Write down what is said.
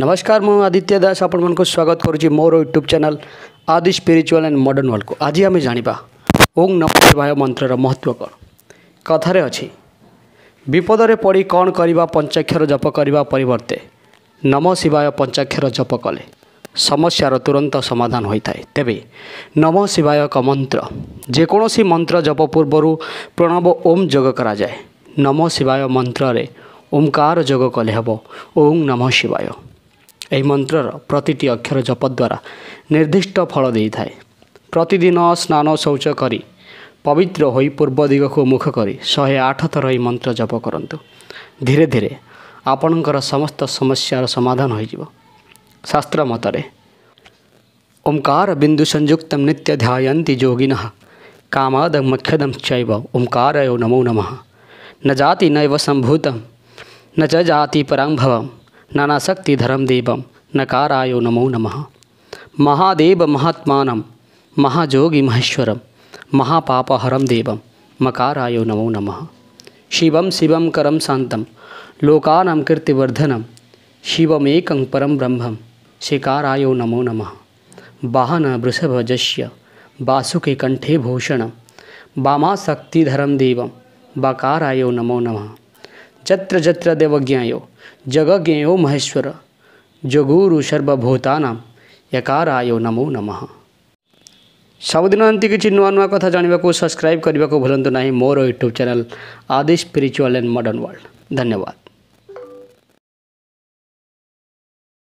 ନମସ୍କାର ମୁଁ ଆଦିତ୍ୟ ଦାସ ଆପଣମାନଙ୍କୁ ସ୍ୱାଗତ କରୁଛି ମୋର YouTube channel Aadi spiritual and modern ୱାର୍ଲ୍ଡକୁ ଆଜି ଆମେ ଜାଣିବା ଓଂ ନମ ଶିବାୟ ମନ୍ତ୍ରର ମହତ୍ଵ କ'ଣ କଥାରେ ଅଛି ବିପଦରେ ପଡ଼ି କ'ଣ କରିବା ପଞ୍ଚାକ୍ଷର ଜପ କରିବା ପରିବର୍ତ୍ତେ ନମ ଶିବାୟ ପଞ୍ଚାକ୍ଷର ଜପ କଲେ ସମସ୍ୟାର ତୁରନ୍ତ ସମାଧାନ ହୋଇଥାଏ ତେବେ ନମ ଶିବାୟ ଏକ ମନ୍ତ୍ର ଯେକୌଣସି ମନ୍ତ୍ର ଜପ ପୂର୍ବରୁ ପ୍ରଣବ ଓମ୍ ଯୋଗ କରାଯାଏ ନମ ଶିବାୟ ମନ୍ତ୍ରରେ ଓମକାର ଯୋଗ କଲେ ହେବ ଓଂ ନମ ଶିବାୟ ଏହି ମନ୍ତ୍ରର ପ୍ରତିଟି ଅକ୍ଷର ଜପ ଦ୍ୱାରା ନିର୍ଦ୍ଦିଷ୍ଟ ଫଳ ଦେଇଥାଏ ପ୍ରତିଦିନ ସ୍ନାନ ଶୌଚ କରି ପବିତ୍ର ହୋଇ ପୂର୍ବ ଦିଗକୁ ମୁଖ କରି ଶହେ ଆଠ ଥର ଏହି ମନ୍ତ୍ର ଜପ କରନ୍ତୁ ଧୀରେ ଧୀରେ ଆପଣଙ୍କର ସମସ୍ତ ସମସ୍ୟାର ସମାଧାନ ହୋଇଯିବ ଶାସ୍ତ୍ର ମତରେ ଓମ୍କାର ବିନ୍ଦୁ ସଂଯୁକ୍ତ ନିତ୍ୟ ଧ୍ୟାୟନ୍ତି ଯୋଗିନ କାମାଦ ମୁଖ୍ୟଦମ ଚୈବ ଓମ୍କାରୟ ନମो ନମः न जाति नैव सम्भूतं न च जाति परां भवं नानाशक्तिधरं देवं नकारायो नमो नमः महादेव महात्मा महाजोगी महेश्वर महापापहरं देव मकारायो नमो नमः शिव शिव करम शान्तं लोकानां कीर्तिवर्धनं शिवमेक परम ब्रह्म शिकारायो नमो नमः जश्य वासुके कंठे भूषण वामाशक्तिधरं देव बकारायो नमो नमः जत्र जत्र देवज्ञा जगज्ञ महेश्वर जगूरु यकार आयो नमो नमः सबुदिन एमती कि नुआ नुआ कथ जानवाक सब्सक्राइब करने को भूलं ना मोर YouTube channel Aadi spiritual and modern world धन्यवाद